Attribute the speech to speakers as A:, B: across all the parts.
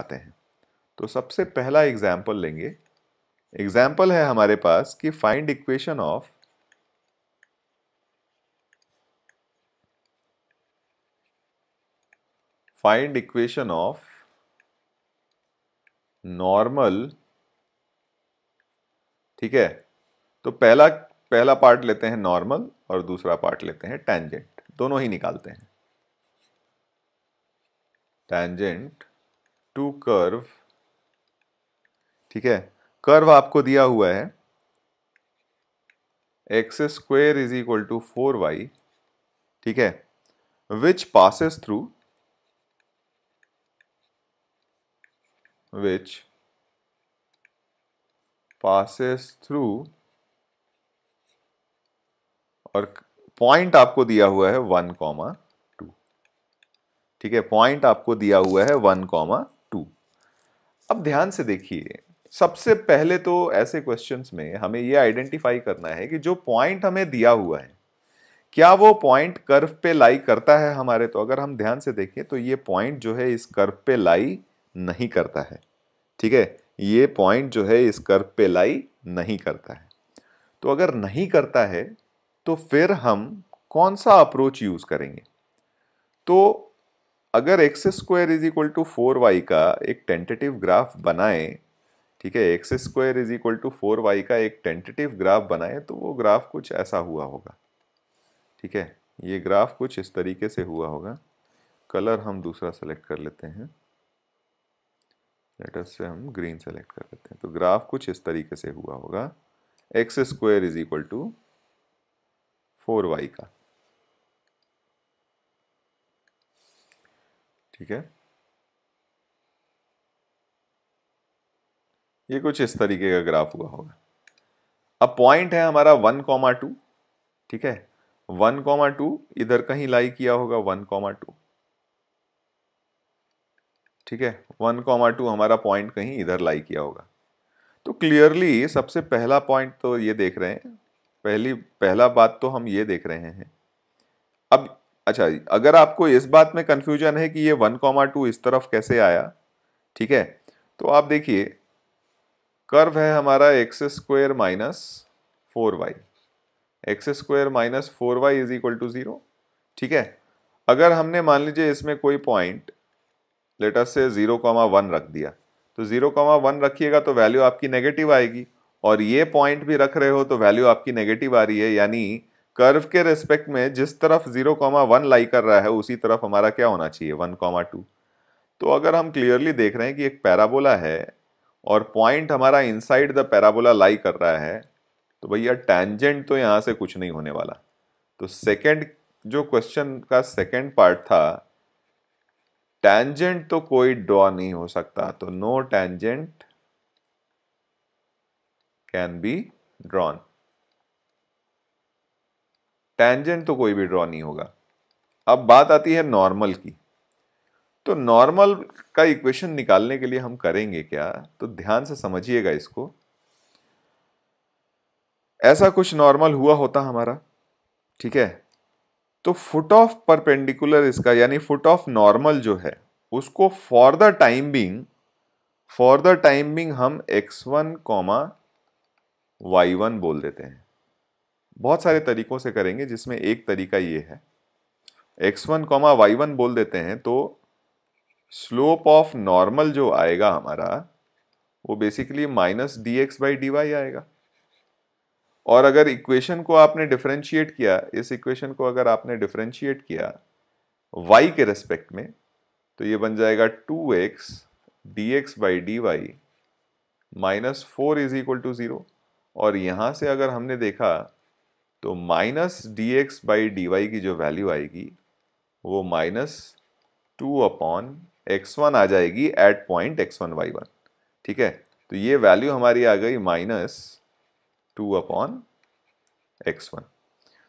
A: आते हैं तो सबसे पहला एग्जाम्पल लेंगे एग्जाम्पल है हमारे पास कि find equation of find equation of normal ठीक है तो पहला पहला पार्ट लेते हैं नॉर्मल और दूसरा पार्ट लेते हैं टैंजेंट दोनों ही निकालते हैं टैंजेंट टू कर्व ठीक है कर्व आपको दिया हुआ है x square is equal to four y ठीक है which passes through which passes through और पॉइंट आपको दिया हुआ है वन कॉमा टू ठीक है पॉइंट आपको दिया हुआ है वन कॉमा अब ध्यान से देखिए सबसे पहले तो ऐसे क्वेश्चंस में हमें ये आइडेंटिफाई करना है कि जो पॉइंट हमें दिया हुआ है क्या वो पॉइंट कर्व पे लाई करता है हमारे तो अगर हम ध्यान से देखें तो ये पॉइंट जो है इस कर्व पे लाई नहीं करता है ठीक है ये पॉइंट जो है इस कर्व पे लाई नहीं करता है तो अगर नहीं करता है तो फिर हम कौन सा अप्रोच यूज़ करेंगे तो अगर x square is equal to four y का एक टेंटेटिव ग्राफ बनाएं ठीक है x square is equal to four y का एक टेंटेटिव ग्राफ बनाएं तो वो ग्राफ कुछ ऐसा हुआ होगा ठीक है ये ग्राफ कुछ इस तरीके से हुआ होगा कलर हम दूसरा सेलेक्ट कर लेते हैं लेटर से हम ग्रीन सेलेक्ट कर लेते हैं तो ग्राफ कुछ इस तरीके से हुआ होगा x square is equal to four y का ठीक है ये कुछ इस तरीके का ग्राफ हुआ होगा अब पॉइंट है हमारा वन कॉमा टू ठीक है वन कॉमा टू इधर कहीं लाई किया होगा वन कॉमा टू ठीक है वन कॉमा टू हमारा पॉइंट कहीं इधर लाई किया होगा तो क्लियरली सबसे पहला पॉइंट तो ये देख रहे हैं पहली पहला बात तो हम ये देख रहे हैं अब अच्छा अगर आपको इस बात में कन्फ्यूजन है कि ये वन कॉमा टू इस तरफ कैसे आया ठीक है तो आप देखिए कर्व है हमारा x square minus four y x square minus four y is equal to zero ठीक है अगर हमने मान लीजिए इसमें कोई पॉइंट लेटर से ज़ीरो कॉमा वन रख दिया तो ज़ीरो कॉमा वन रखिएगा तो वैल्यू आपकी नेगेटिव आएगी और ये पॉइंट भी रख रहे हो तो वैल्यू आपकी नेगेटिव आ रही है यानी कर्व के रिस्पेक्ट में जिस तरफ जीरो कॉमा वन लाई कर रहा है उसी तरफ हमारा क्या होना चाहिए वन कॉमा टू तो अगर हम क्लियरली देख रहे हैं कि एक पैराबोला है और पॉइंट हमारा इनसाइड द पैराबोला लाई कर रहा है तो भैया टैंजेंट तो यहाँ से कुछ नहीं होने वाला तो सेकेंड जो क्वेश्चन का सेकेंड पार्ट था टैंजेंट तो कोई ड्रॉ नहीं हो सकता तो no tangent can be drawn tangent तो कोई भी ड्रॉ नहीं होगा अब बात आती है नॉर्मल की तो नॉर्मल का इक्वेशन निकालने के लिए हम करेंगे क्या तो ध्यान से समझिएगा इसको ऐसा कुछ नॉर्मल हुआ होता हमारा ठीक है तो फुट ऑफ परपेंडिकुलर इसका यानी फुट ऑफ नॉर्मल जो है उसको for the time being for the time being हम x1, वन बोल देते हैं बहुत सारे तरीकों से करेंगे जिसमें एक तरीका ये है x one comma y one बोल देते हैं तो स्लोप ऑफ नॉर्मल जो आएगा हमारा वो basically minus d x by d y आएगा और अगर इक्वेशन को आपने डिफ्रेंशिएट किया इस इक्वेशन को अगर आपने डिफ्रेंशिएट किया y के रेस्पेक्ट में तो ये बन जाएगा 2x x d x by d y minus four is equal to zero और यहाँ से अगर हमने देखा तो minus d x by d y की जो वैल्यू आएगी वो minus two upon x one आ जाएगी at point x one y one ठीक है तो ये वैल्यू हमारी आ गई minus two upon x one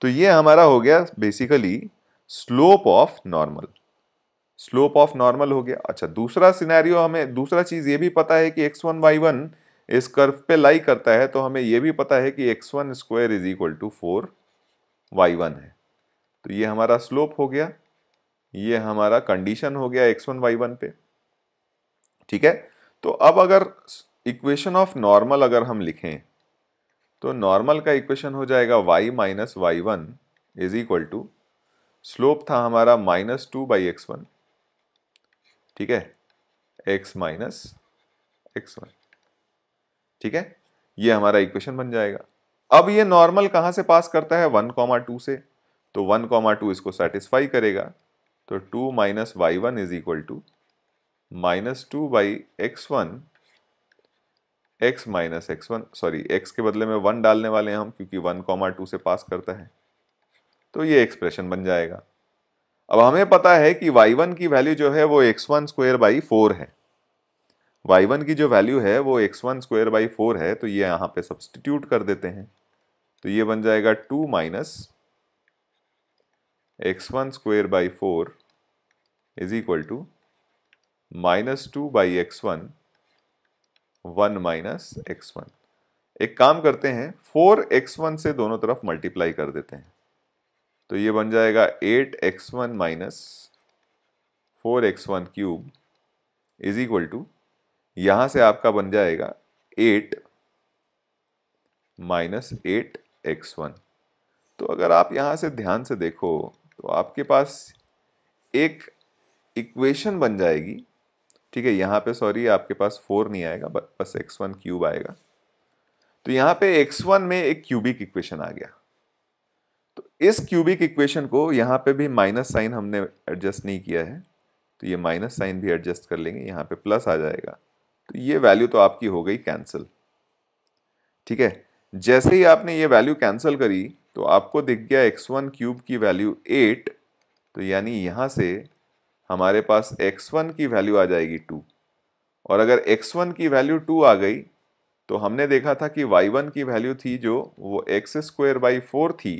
A: तो ये हमारा हो गया basically slope of normal slope of normal हो गया अच्छा दूसरा सिनेरियो हमें दूसरा चीज़ ये भी पता है कि एक्स वन वाई वन इस कर्व पे लाई करता है तो हमें यह भी पता है कि x one square is equal to four y one है तो ये हमारा स्लोप हो गया ये हमारा कंडीशन हो गया एक्स वन वाई वन पे ठीक है तो अब अगर इक्वेशन ऑफ नॉर्मल अगर हम लिखें तो नॉर्मल का इक्वेशन हो जाएगा y minus y one is equal to slope था हमारा minus two by x one ठीक है एक्स माइनस एक्स वन ठीक है ये हमारा इक्वेशन बन जाएगा अब ये नॉर्मल कहाँ से पास करता है वन कॉमा टू से तो वन कॉमा टू इसको सेटिस्फाई करेगा तो two minus y one is equal to minus two by x one x minus x one sorry x के बदले में वन डालने वाले हैं हम क्योंकि वन कॉमा टू से पास करता है तो ये एक्सप्रेशन बन जाएगा अब हमें पता है कि वाई वन की वैल्यू जो है वो x one square by four है y1 की जो वैल्यू है वो x one square by four है तो ये यहाँ पे सब्सटीट्यूट कर देते हैं तो ये बन जाएगा two minus x one square by four is equal to minus two by x one one minus x one एक काम करते हैं फोर एक्स वन से दोनों तरफ मल्टीप्लाई कर देते हैं तो ये बन जाएगा eight x one minus four x one cube is equal to यहां से आपका बन जाएगा eight minus eight x one तो अगर आप यहाँ से ध्यान से देखो तो आपके पास एक इक्वेशन बन जाएगी ठीक है यहाँ पे सॉरी आपके पास फोर नहीं आएगा बस एक्स वन क्यूब आएगा तो यहाँ पे एक्स वन में एक क्यूबिक इक्वेशन आ गया तो इस क्यूबिक इक्वेशन को यहाँ पे भी माइनस साइन हमने एडजस्ट नहीं किया है तो ये माइनस साइन भी एडजस्ट कर लेंगे यहाँ पे प्लस आ जाएगा तो ये वैल्यू तो आपकी हो गई कैंसिल ठीक है जैसे ही आपने ये वैल्यू कैंसिल करी तो आपको दिख गया एक्स वन क्यूब की वैल्यू एट तो यानी यहाँ से हमारे पास एक्स वन की वैल्यू आ जाएगी टू और अगर एक्स वन की वैल्यू टू आ गई तो हमने देखा था कि वाई वन की वैल्यू थी जो वो एक्स स्क्वेयर बाई फोर थी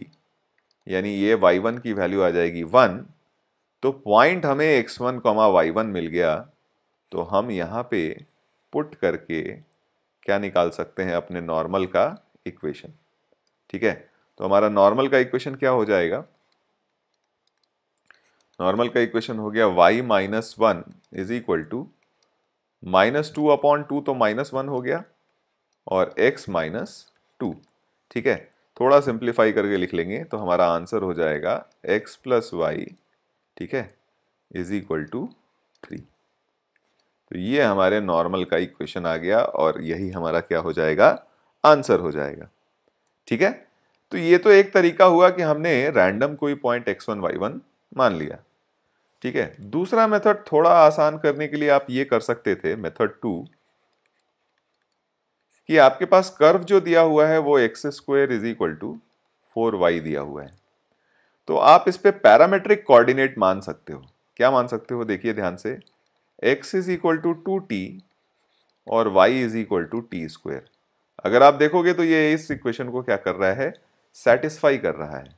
A: यानी ये वाई वन की वैल्यू आ जाएगी वन तो पॉइंट हमें x one comma y one मिल गया तो हम यहाँ पे पुट करके क्या निकाल सकते हैं अपने नॉर्मल का इक्वेशन ठीक है तो हमारा नॉर्मल का इक्वेशन क्या हो जाएगा नॉर्मल का इक्वेशन हो गया y minus one is equal to minus two upon two तो माइनस वन हो गया और x माइनस टू ठीक है थोड़ा सिंप्लीफाई करके लिख लेंगे तो हमारा आंसर हो जाएगा x प्लस वाई ठीक है इज इक्वल टू थ्री तो ये हमारे नॉर्मल का इक्वेशन आ गया और यही हमारा क्या हो जाएगा आंसर हो जाएगा ठीक है तो ये तो एक तरीका हुआ कि हमने रैंडम कोई point x one y one मान लिया ठीक है दूसरा मेथड थोड़ा आसान करने के लिए आप ये कर सकते थे मेथड टू कि आपके पास कर्व जो दिया हुआ है वो x square is equal to four y दिया हुआ है तो आप इस पर पैरामेट्रिक कोऑर्डिनेट मान सकते हो क्या मान सकते हो देखिए ध्यान से x is equal to two t और y is equal to t square अगर आप देखोगे तो ये इस इक्वेशन को क्या कर रहा है सेटिस्फाई कर रहा है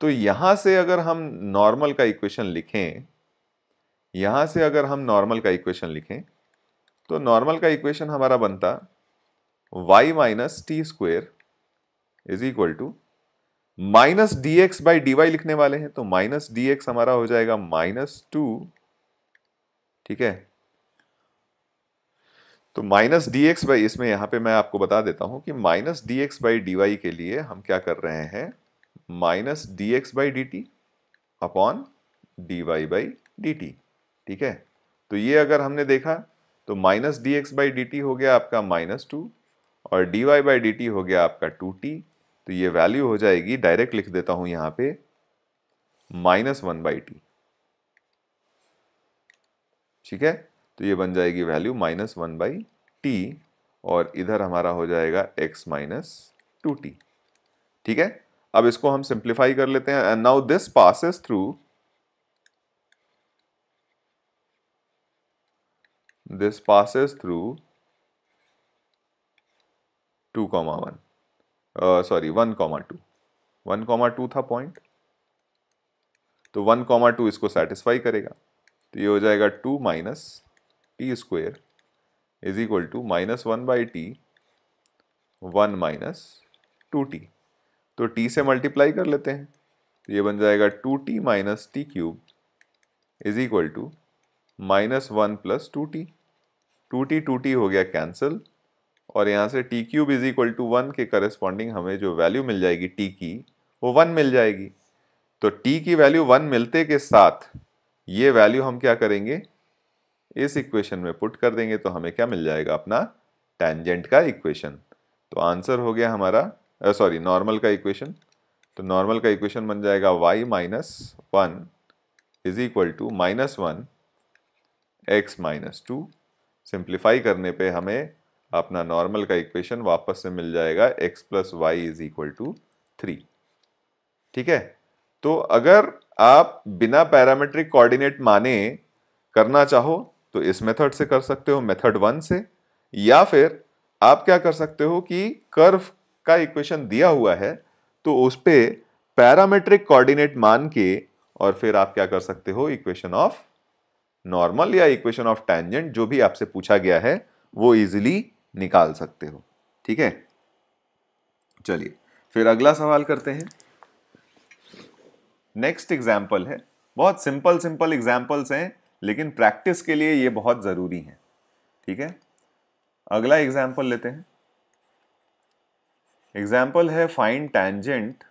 A: तो यहाँ से अगर हम नॉर्मल का इक्वेशन लिखें यहाँ से अगर हम नॉर्मल का इक्वेशन लिखें तो नॉर्मल का इक्वेशन हमारा बनता y minus t square is equal to minus d x by d y लिखने वाले हैं तो माइनस डी एक्स हमारा हो जाएगा माइनस टू ठीक है तो माइनस डी एक्स बाई इसमें यहाँ पे मैं आपको बता देता हूँ कि minus d x by d y के लिए हम क्या कर रहे हैं minus d x by d t upon d y by d t ठीक है तो ये अगर हमने देखा तो minus d x by d t हो गया आपका माइनस टू और d y by d t हो गया आपका टू टी तो ये वैल्यू हो जाएगी डायरेक्ट लिख देता हूँ यहाँ पे माइनस वन बाई टी ठीक है तो ये बन जाएगी value minus one by t और इधर हमारा हो जाएगा एक्स माइनस टू टी ठीक है अब इसको हम सिंप्लीफाई कर लेते हैं and now this passes through this passes through two comma one sorry one comma two one comma two था पॉइंट तो वन कॉमा टू इसको सेटिस्फाई करेगा तो ये हो जाएगा two minus t square is equal to minus one by t one minus two t तो t से मल्टीप्लाई कर लेते हैं तो ये बन जाएगा two t minus t cube is equal to minus one plus two t two t two t हो गया कैंसिल और यहाँ से t cube is equal to one के करस्पॉन्डिंग हमें जो वैल्यू मिल जाएगी टी की वो वन मिल जाएगी तो टी की वैल्यू वन मिलते के साथ ये वैल्यू हम क्या करेंगे इस इक्वेशन में पुट कर देंगे तो हमें क्या मिल जाएगा अपना टेंजेंट का इक्वेशन तो आंसर हो गया हमारा सॉरी नॉर्मल का इक्वेशन तो नॉर्मल का इक्वेशन बन जाएगा y minus one is equal to minus one x minus two simplify करने पे हमें अपना नॉर्मल का इक्वेशन वापस से मिल जाएगा x plus y is equal to three ठीक है तो अगर आप बिना पैरामेट्रिक कोऑर्डिनेट माने करना चाहो तो इस मेथड से कर सकते हो मेथड वन से या फिर आप क्या कर सकते हो कि कर्व का इक्वेशन दिया हुआ है तो उस पर पैरामेट्रिक कोऑर्डिनेट मान के और फिर आप क्या कर सकते हो इक्वेशन ऑफ नॉर्मल या इक्वेशन ऑफ टेंजेंट जो भी आपसे पूछा गया है वो इजीली निकाल सकते हो ठीक है चलिए फिर अगला सवाल करते हैं नेक्स्ट एग्जाम्पल है बहुत सिंपल सिंपल एग्जाम्पल्स हैं लेकिन प्रैक्टिस के लिए ये बहुत ज़रूरी हैं ठीक है अगला एग्जाम्पल लेते हैं एग्जाम्पल है find tangent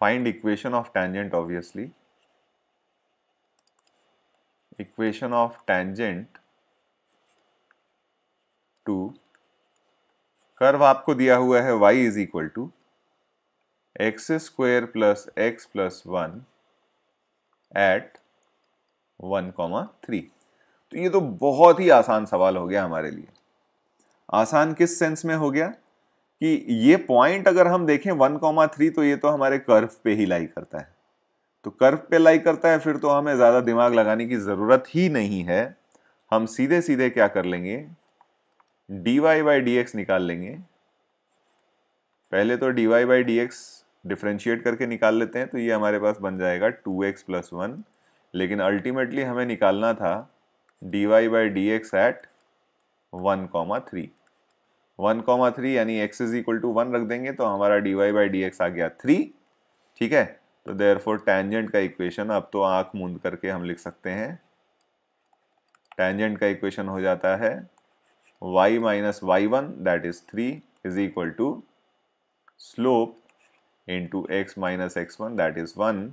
A: find equation of tangent obviously equation of tangent to curve आपको दिया हुआ है y is equal to x square plus x plus one at one comma three तो ये तो बहुत ही आसान सवाल हो गया हमारे लिए आसान किस सेंस में हो गया कि ये पॉइंट अगर हम देखें वन कॉमा थ्री तो ये तो हमारे कर्व पे ही लाई करता है तो कर्व पे लाई करता है फिर तो हमें ज़्यादा दिमाग लगाने की ज़रूरत ही नहीं है हम सीधे सीधे क्या कर लेंगे d y by d x निकाल लेंगे पहले तो d y by d x differentiate करके निकाल लेते हैं तो ये हमारे पास बन जाएगा टू एक्स प्लस वन लेकिन अल्टीमेटली हमें निकालना था d y by d x at one comma three one comma three यानी x is equal to one रख देंगे तो हमारा d y by d x आ गया थ्री ठीक है तो देयर फोर टेंजेंट का इक्वेशन अब तो आंख मूंद करके हम लिख सकते हैं टेंजेंट का इक्वेशन हो जाता है y minus y one that is three is equal to slope into x minus x one that is one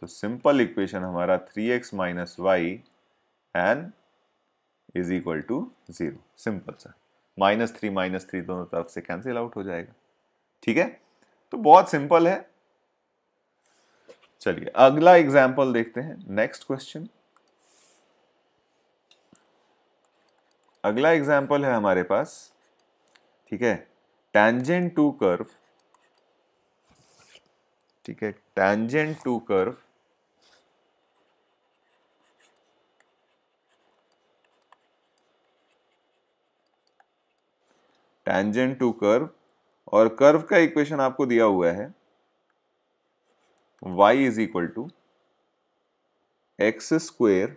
A: तो सिंपल इक्वेशन हमारा three x minus y n is equal to zero simple sir minus three minus three दोनों तरफ से cancel out हो जाएगा ठीक है तो बहुत सिंपल है चलिए अगला एग्जाम्पल देखते हैं नेक्स्ट क्वेश्चन अगला एग्जाम्पल है हमारे पास ठीक है टेंजेंट टू कर्व ठीक है tangent to curve tangent to curve और कर्व का इक्वेशन आपको दिया हुआ है y is equal to x square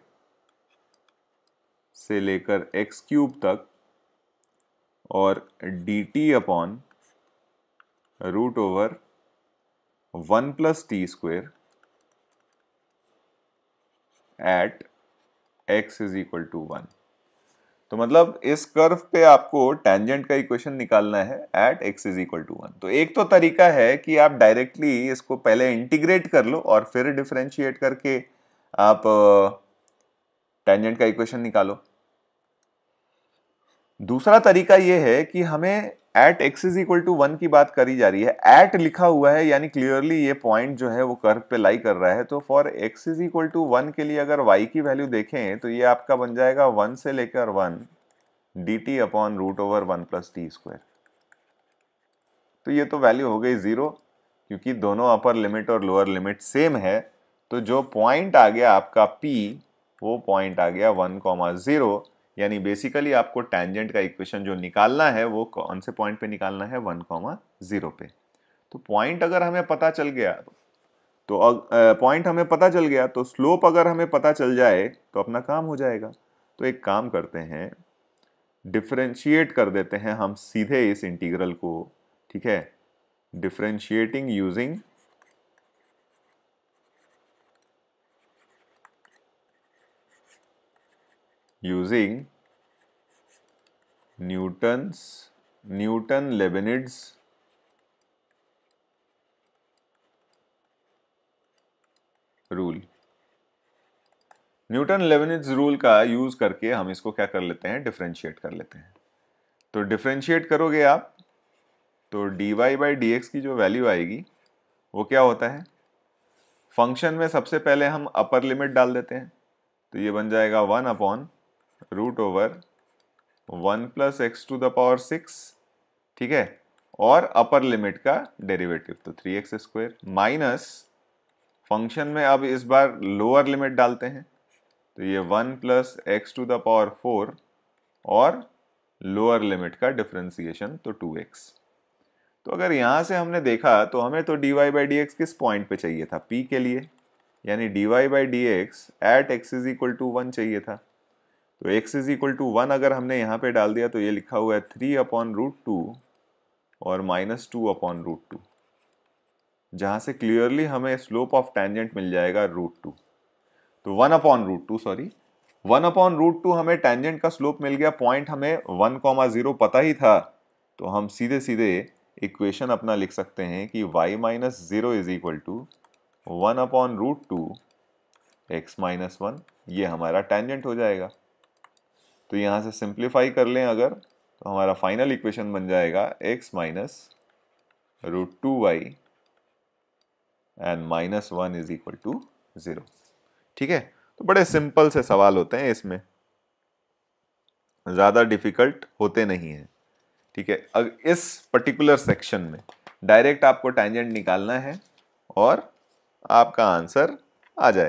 A: से लेकर एक्स क्यूब तक और d t upon root over one plus t square at x is equal to one तो मतलब इस कर्व पे आपको टेंजेंट का इक्वेशन निकालना है at x is equal to one तो एक तो तरीका है कि आप डायरेक्टली इसको पहले इंटीग्रेट कर लो और फिर डिफ्रेंशिएट करके आप टेंजेंट का इक्वेशन निकालो दूसरा तरीका यह है कि हमें at x is equal to one की बात करी जा रही है एट लिखा हुआ है यानी क्लियरली ये पॉइंट जो है वो कर्व पे लाई कर रहा है तो for x is equal to one के लिए अगर वाई की वैल्यू देखें तो ये आपका बन जाएगा वन से लेकर one d t upon root over one plus t square तो ये तो वैल्यू हो गई ज़ीरो क्योंकि दोनों अपर लिमिट और लोअर लिमिट सेम है तो जो पॉइंट आ गया आपका पी वो पॉइंट आ गया वन कॉमा ज़ीरो यानी बेसिकली आपको टेंजेंट का इक्वेशन जो निकालना है वो कौन से पॉइंट पे निकालना है वन कॉमा ज़ीरो पे तो पॉइंट अगर हमें पता चल गया तो पॉइंट हमें पता चल गया तो स्लोप अगर हमें पता चल जाए तो अपना काम हो जाएगा तो एक काम करते हैं डिफ्रेंशिएट कर देते हैं हम सीधे इस इंटीग्रल को ठीक है differentiating using using Newton's Newton Leibniz rule Newton Leibniz rule का यूज करके हम इसको क्या कर लेते हैं डिफ्रेंशिएट कर लेते हैं तो डिफ्रेंशिएट करोगे आप तो डी वाई बाई डी की जो वैल्यू आएगी वो क्या होता है फंक्शन में सबसे पहले हम अपर लिमिट डाल देते हैं तो ये बन जाएगा one upon root over one plus x to the power six ठीक है और अपर लिमिट का डेरिवेटिव तो three x square minus function में अब इस बार लोअर लिमिट डालते हैं तो ये one plus x to the power four और लोअर लिमिट का डिफ्रेंसिएशन तो टू एक्स तो अगर यहाँ से हमने देखा तो हमें तो d y by d x किस पॉइंट पे चाहिए था पी के लिए यानी d y by d x at x is equal to one चाहिए था तो x is equal to one अगर हमने यहाँ पे डाल दिया तो ये लिखा हुआ है थ्री अपॉन रूट टू और minus two upon root two जहाँ से क्लियरली हमें स्लोप ऑफ टेंजेंट मिल जाएगा रूट टू तो one upon root two sorry one upon root two हमें टेंजेंट का स्लोप मिल गया पॉइंट हमें वन कॉमा जीरो पता ही था तो हम सीधे सीधे इक्वेशन अपना लिख सकते हैं कि y minus zero is equal to one upon root two x minus one ये हमारा टेंजेंट हो जाएगा तो यहाँ से सिंप्लीफाई कर लें अगर तो हमारा फाइनल इक्वेशन बन जाएगा x minus root two y and minus one is equal to zero ठीक है तो बड़े सिंपल से सवाल होते हैं इसमें ज़्यादा डिफ़िकल्ट होते नहीं हैं ठीक है अब इस पर्टिकुलर सेक्शन में डायरेक्ट आपको टैंजेंट निकालना है और आपका आंसर आ जाएगा